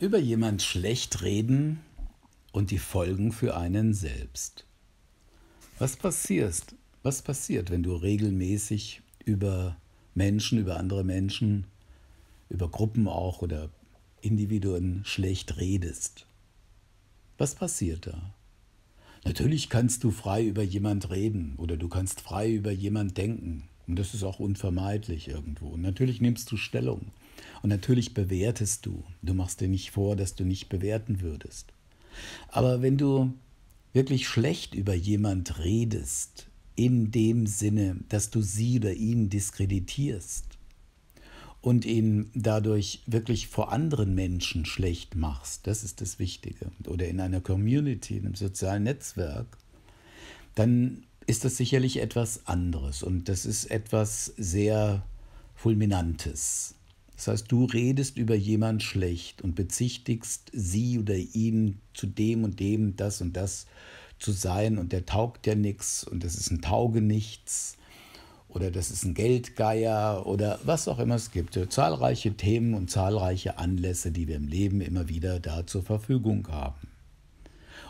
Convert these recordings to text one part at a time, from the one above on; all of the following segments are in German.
über jemand schlecht reden und die Folgen für einen selbst. Was passiert? Was passiert, wenn du regelmäßig über Menschen, über andere Menschen, über Gruppen auch oder Individuen schlecht redest? Was passiert da? Natürlich kannst du frei über jemand reden oder du kannst frei über jemand denken. Und das ist auch unvermeidlich irgendwo. Und natürlich nimmst du Stellung. Und natürlich bewertest du. Du machst dir nicht vor, dass du nicht bewerten würdest. Aber wenn du wirklich schlecht über jemand redest, in dem Sinne, dass du sie oder ihn diskreditierst und ihn dadurch wirklich vor anderen Menschen schlecht machst, das ist das Wichtige, oder in einer Community, in einem sozialen Netzwerk, dann ist das sicherlich etwas anderes und das ist etwas sehr Fulminantes. Das heißt, du redest über jemand schlecht und bezichtigst sie oder ihn zu dem und dem das und das zu sein und der taugt ja nichts und das ist ein Taugenichts oder das ist ein Geldgeier oder was auch immer es gibt. Zahlreiche Themen und zahlreiche Anlässe, die wir im Leben immer wieder da zur Verfügung haben.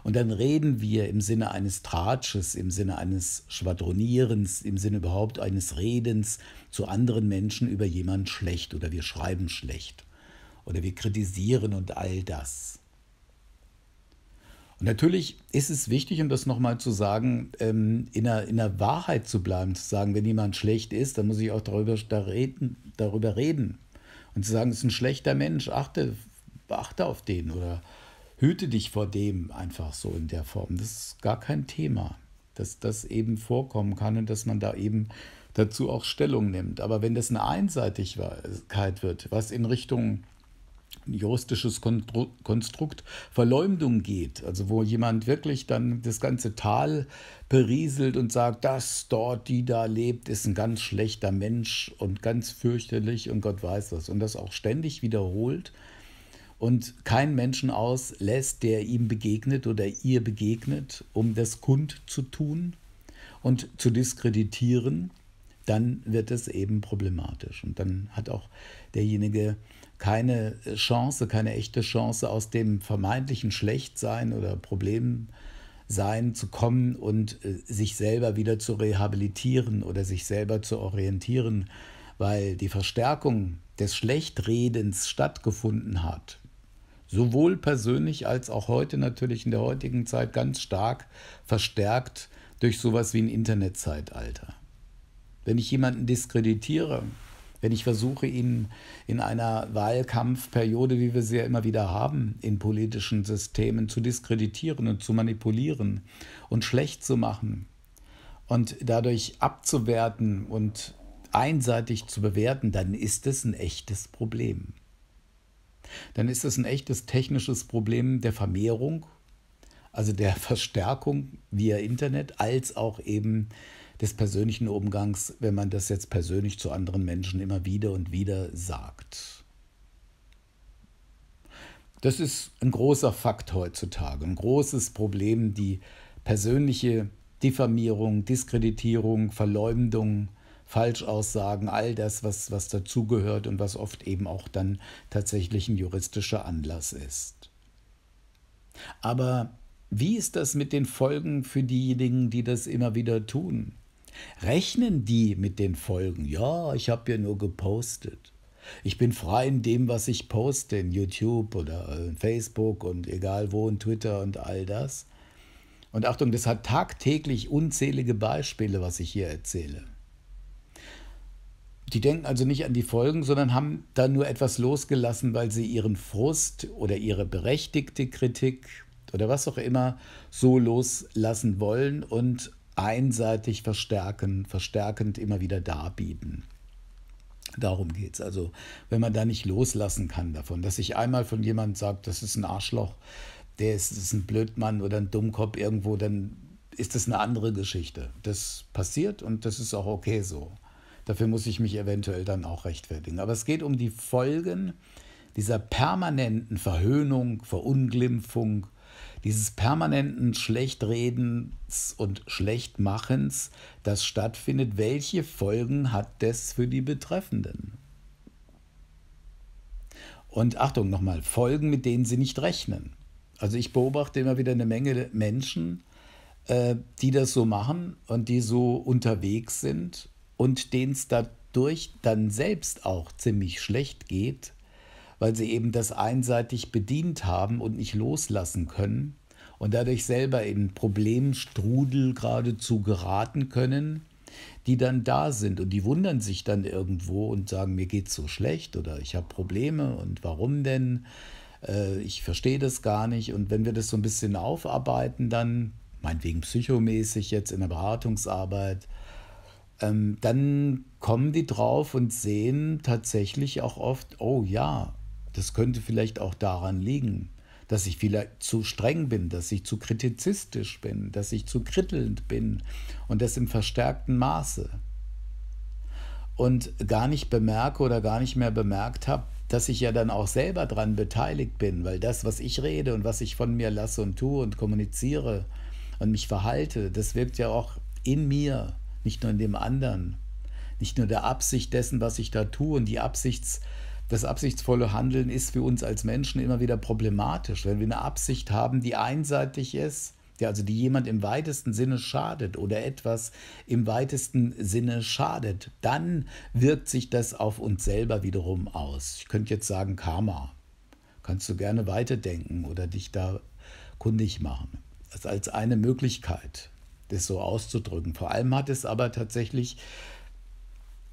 Und dann reden wir im Sinne eines Tratsches, im Sinne eines Schwadronierens, im Sinne überhaupt eines Redens zu anderen Menschen über jemanden schlecht oder wir schreiben schlecht oder wir kritisieren und all das. Und natürlich ist es wichtig, um das nochmal zu sagen, ähm, in der, in der Wahrheit zu bleiben, zu sagen, wenn jemand schlecht ist, dann muss ich auch darüber, da reden, darüber reden. Und zu sagen, es ist ein schlechter Mensch, achte, achte auf den oder hüte dich vor dem einfach so in der Form. Das ist gar kein Thema, dass das eben vorkommen kann und dass man da eben dazu auch Stellung nimmt. Aber wenn das eine Einseitigkeit wird, was in Richtung juristisches Konstrukt Verleumdung geht, also wo jemand wirklich dann das ganze Tal berieselt und sagt, das dort, die da lebt, ist ein ganz schlechter Mensch und ganz fürchterlich und Gott weiß das und das auch ständig wiederholt, und keinen Menschen auslässt, der ihm begegnet oder ihr begegnet, um das kund zu tun und zu diskreditieren, dann wird es eben problematisch. Und dann hat auch derjenige keine Chance, keine echte Chance, aus dem vermeintlichen Schlechtsein oder Problem sein zu kommen und äh, sich selber wieder zu rehabilitieren oder sich selber zu orientieren, weil die Verstärkung des Schlechtredens stattgefunden hat sowohl persönlich als auch heute natürlich in der heutigen Zeit ganz stark verstärkt durch sowas wie ein Internetzeitalter. Wenn ich jemanden diskreditiere, wenn ich versuche, ihn in einer Wahlkampfperiode, wie wir sie ja immer wieder haben, in politischen Systemen zu diskreditieren und zu manipulieren und schlecht zu machen und dadurch abzuwerten und einseitig zu bewerten, dann ist es ein echtes Problem dann ist das ein echtes technisches Problem der Vermehrung, also der Verstärkung via Internet, als auch eben des persönlichen Umgangs, wenn man das jetzt persönlich zu anderen Menschen immer wieder und wieder sagt. Das ist ein großer Fakt heutzutage, ein großes Problem, die persönliche Diffamierung, Diskreditierung, Verleumdung, Falschaussagen, all das, was, was dazugehört und was oft eben auch dann tatsächlich ein juristischer Anlass ist. Aber wie ist das mit den Folgen für diejenigen, die das immer wieder tun? Rechnen die mit den Folgen? Ja, ich habe ja nur gepostet. Ich bin frei in dem, was ich poste, in YouTube oder äh, in Facebook und egal wo, in Twitter und all das. Und Achtung, das hat tagtäglich unzählige Beispiele, was ich hier erzähle. Die denken also nicht an die Folgen, sondern haben da nur etwas losgelassen, weil sie ihren Frust oder ihre berechtigte Kritik oder was auch immer so loslassen wollen und einseitig verstärken, verstärkend immer wieder darbieten. Darum geht es. Also, wenn man da nicht loslassen kann davon, dass ich einmal von jemandem sagt, das ist ein Arschloch, der ist, ist ein Blödmann oder ein Dummkopf irgendwo, dann ist das eine andere Geschichte. Das passiert und das ist auch okay so. Dafür muss ich mich eventuell dann auch rechtfertigen. Aber es geht um die Folgen dieser permanenten Verhöhnung, Verunglimpfung, dieses permanenten Schlechtredens und Schlechtmachens, das stattfindet, welche Folgen hat das für die Betreffenden? Und Achtung nochmal, Folgen, mit denen sie nicht rechnen. Also ich beobachte immer wieder eine Menge Menschen, äh, die das so machen und die so unterwegs sind und denen es dadurch dann selbst auch ziemlich schlecht geht, weil sie eben das einseitig bedient haben und nicht loslassen können und dadurch selber in Problemstrudel geradezu geraten können, die dann da sind und die wundern sich dann irgendwo und sagen, mir geht's so schlecht oder ich habe Probleme und warum denn? Äh, ich verstehe das gar nicht. Und wenn wir das so ein bisschen aufarbeiten, dann, meinetwegen psychomäßig jetzt in der Beratungsarbeit, ähm, dann kommen die drauf und sehen tatsächlich auch oft, oh ja, das könnte vielleicht auch daran liegen, dass ich vielleicht zu streng bin, dass ich zu kritizistisch bin, dass ich zu krittelnd bin und das im verstärkten Maße. Und gar nicht bemerke oder gar nicht mehr bemerkt habe, dass ich ja dann auch selber daran beteiligt bin, weil das, was ich rede und was ich von mir lasse und tue und kommuniziere und mich verhalte, das wirkt ja auch in mir nicht nur in dem anderen, nicht nur der Absicht dessen, was ich da tue und die Absichts, das absichtsvolle Handeln ist für uns als Menschen immer wieder problematisch, wenn wir eine Absicht haben, die einseitig ist, die also die jemand im weitesten Sinne schadet oder etwas im weitesten Sinne schadet, dann wirkt sich das auf uns selber wiederum aus. Ich könnte jetzt sagen Karma. Kannst du gerne weiterdenken oder dich da kundig machen. Das als eine Möglichkeit das so auszudrücken. Vor allem hat es aber tatsächlich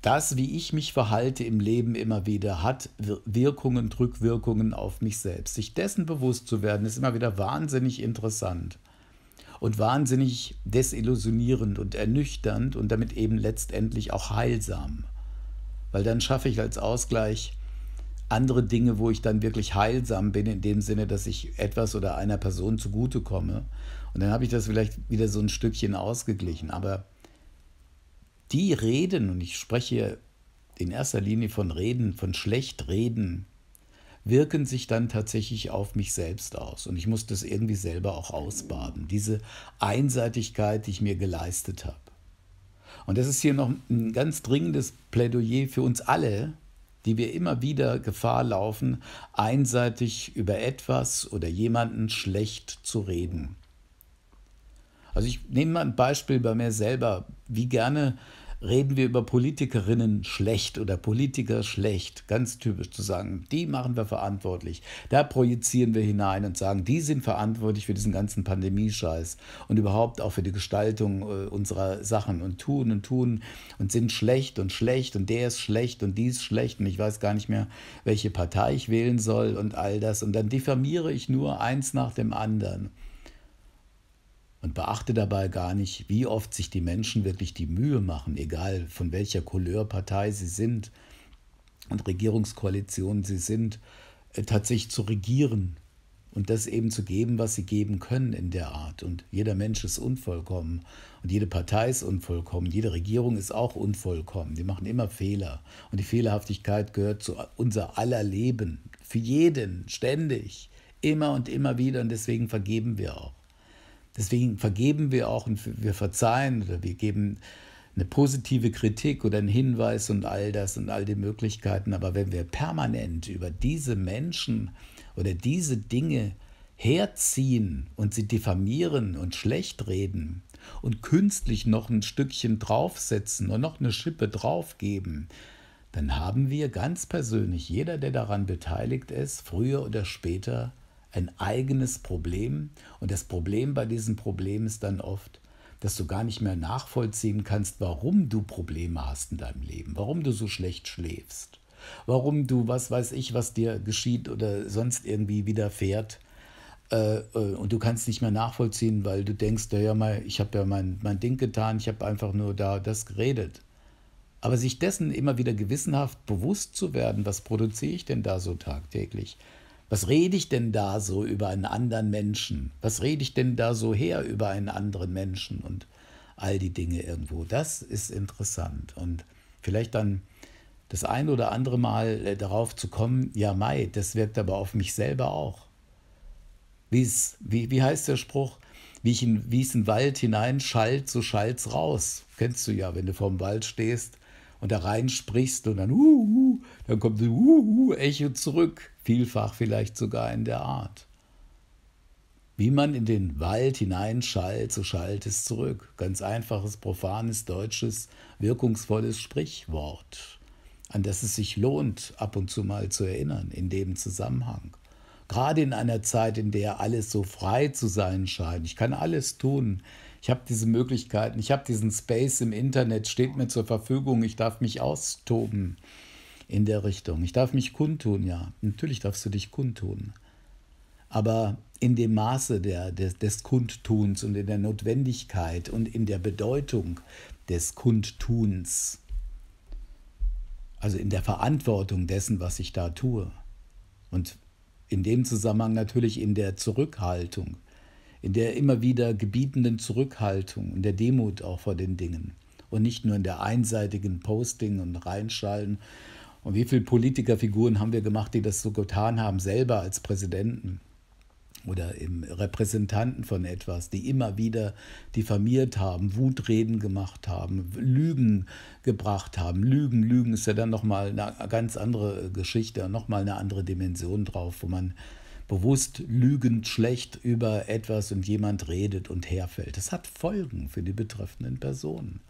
das, wie ich mich verhalte im Leben immer wieder, hat Wirkungen, Rückwirkungen auf mich selbst. Sich dessen bewusst zu werden, ist immer wieder wahnsinnig interessant und wahnsinnig desillusionierend und ernüchternd und damit eben letztendlich auch heilsam. Weil dann schaffe ich als Ausgleich andere Dinge, wo ich dann wirklich heilsam bin, in dem Sinne, dass ich etwas oder einer Person zugute komme. Und dann habe ich das vielleicht wieder so ein Stückchen ausgeglichen. Aber die Reden, und ich spreche in erster Linie von Reden, von schlecht Reden, wirken sich dann tatsächlich auf mich selbst aus. Und ich muss das irgendwie selber auch ausbaden. Diese Einseitigkeit, die ich mir geleistet habe. Und das ist hier noch ein ganz dringendes Plädoyer für uns alle, die wir immer wieder Gefahr laufen, einseitig über etwas oder jemanden schlecht zu reden. Also ich nehme mal ein Beispiel bei mir selber, wie gerne reden wir über Politikerinnen schlecht oder Politiker schlecht, ganz typisch zu sagen, die machen wir verantwortlich. Da projizieren wir hinein und sagen, die sind verantwortlich für diesen ganzen Pandemiescheiß und überhaupt auch für die Gestaltung äh, unserer Sachen und tun und tun und sind schlecht und schlecht und der ist schlecht und die ist schlecht und ich weiß gar nicht mehr, welche Partei ich wählen soll und all das und dann diffamiere ich nur eins nach dem anderen und beachte dabei gar nicht, wie oft sich die Menschen wirklich die Mühe machen, egal von welcher Couleurpartei sie sind und Regierungskoalition sie sind, äh, tatsächlich zu regieren und das eben zu geben, was sie geben können in der Art. Und jeder Mensch ist unvollkommen und jede Partei ist unvollkommen, jede Regierung ist auch unvollkommen. Die machen immer Fehler und die Fehlerhaftigkeit gehört zu unser aller Leben, für jeden, ständig, immer und immer wieder und deswegen vergeben wir auch. Deswegen vergeben wir auch und wir verzeihen oder wir geben eine positive Kritik oder einen Hinweis und all das und all die Möglichkeiten. Aber wenn wir permanent über diese Menschen oder diese Dinge herziehen und sie diffamieren und schlecht reden und künstlich noch ein Stückchen draufsetzen und noch eine Schippe draufgeben, dann haben wir ganz persönlich, jeder, der daran beteiligt ist, früher oder später ein eigenes Problem. Und das Problem bei diesem Problem ist dann oft, dass du gar nicht mehr nachvollziehen kannst, warum du Probleme hast in deinem Leben, warum du so schlecht schläfst, warum du, was weiß ich, was dir geschieht oder sonst irgendwie widerfährt äh, äh, und du kannst nicht mehr nachvollziehen, weil du denkst, ja, mal, ich habe ja mein, mein Ding getan, ich habe einfach nur da das geredet. Aber sich dessen immer wieder gewissenhaft bewusst zu werden, was produziere ich denn da so tagtäglich, was rede ich denn da so über einen anderen Menschen? Was rede ich denn da so her über einen anderen Menschen? Und all die Dinge irgendwo. Das ist interessant. Und vielleicht dann das ein oder andere Mal äh, darauf zu kommen, ja, Mai, das wirkt aber auf mich selber auch. Wie's, wie, wie heißt der Spruch? Wie, ich in, wie in den Wald hinein schallt, so schallt's raus. Kennst du ja, wenn du vorm Wald stehst und da reinsprichst und dann, uh, uh, dann kommt ein uh, uh, Echo zurück, vielfach vielleicht sogar in der Art. Wie man in den Wald hineinschallt, so schallt es zurück. Ganz einfaches, profanes, deutsches, wirkungsvolles Sprichwort, an das es sich lohnt, ab und zu mal zu erinnern, in dem Zusammenhang. Gerade in einer Zeit, in der alles so frei zu sein scheint. Ich kann alles tun, ich habe diese Möglichkeiten, ich habe diesen Space im Internet, steht mir zur Verfügung, ich darf mich austoben in der Richtung. Ich darf mich kundtun, ja. Natürlich darfst du dich kundtun. Aber in dem Maße der, des, des Kundtuns und in der Notwendigkeit und in der Bedeutung des Kundtuns, also in der Verantwortung dessen, was ich da tue. Und in dem Zusammenhang natürlich in der Zurückhaltung, in der immer wieder gebietenden Zurückhaltung und der Demut auch vor den Dingen und nicht nur in der einseitigen Posting und Reinschallen. Und wie viele Politikerfiguren haben wir gemacht, die das so getan haben, selber als Präsidenten oder im Repräsentanten von etwas, die immer wieder diffamiert haben, Wutreden gemacht haben, Lügen gebracht haben. Lügen, Lügen ist ja dann nochmal eine ganz andere Geschichte, nochmal eine andere Dimension drauf, wo man bewusst lügend schlecht über etwas und jemand redet und herfällt. Das hat Folgen für die betreffenden Personen.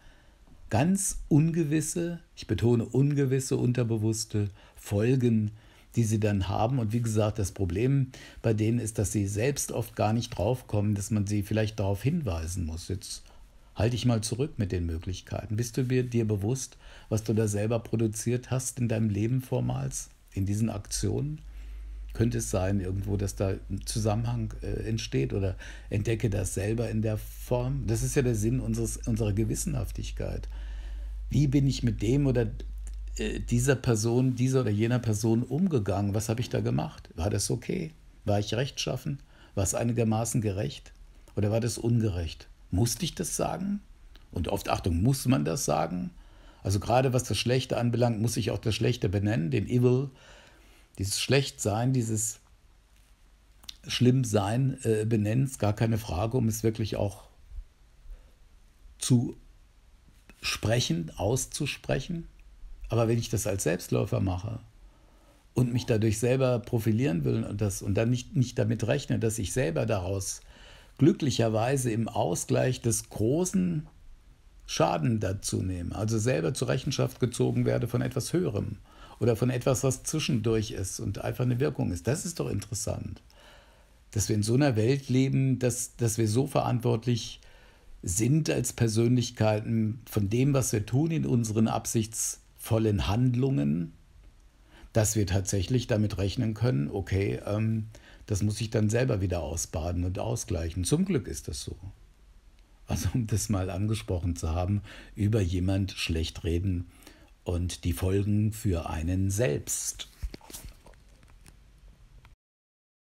Ganz ungewisse, ich betone ungewisse, unterbewusste Folgen, die sie dann haben. Und wie gesagt, das Problem bei denen ist, dass sie selbst oft gar nicht draufkommen, dass man sie vielleicht darauf hinweisen muss. Jetzt halte ich mal zurück mit den Möglichkeiten. Bist du dir bewusst, was du da selber produziert hast in deinem Leben vormals, in diesen Aktionen? könnte es sein, irgendwo, dass da ein Zusammenhang äh, entsteht oder entdecke das selber in der Form. Das ist ja der Sinn unseres, unserer Gewissenhaftigkeit. Wie bin ich mit dem oder äh, dieser Person, dieser oder jener Person umgegangen? Was habe ich da gemacht? War das okay? War ich rechtschaffen? War es einigermaßen gerecht? Oder war das ungerecht? Musste ich das sagen? Und oft, Achtung, muss man das sagen? Also gerade was das Schlechte anbelangt, muss ich auch das Schlechte benennen, den Evil, dieses Schlechtsein, dieses Schlimmsein äh, benennen, ist gar keine Frage, um es wirklich auch zu sprechen, auszusprechen. Aber wenn ich das als Selbstläufer mache und mich dadurch selber profilieren will und, das, und dann nicht, nicht damit rechne, dass ich selber daraus glücklicherweise im Ausgleich des großen Schaden dazu nehme, also selber zur Rechenschaft gezogen werde von etwas Höherem, oder von etwas, was zwischendurch ist und einfach eine Wirkung ist. Das ist doch interessant, dass wir in so einer Welt leben, dass, dass wir so verantwortlich sind als Persönlichkeiten von dem, was wir tun in unseren absichtsvollen Handlungen, dass wir tatsächlich damit rechnen können, okay, ähm, das muss ich dann selber wieder ausbaden und ausgleichen. Zum Glück ist das so. Also um das mal angesprochen zu haben, über jemand schlecht reden, und die Folgen für einen selbst.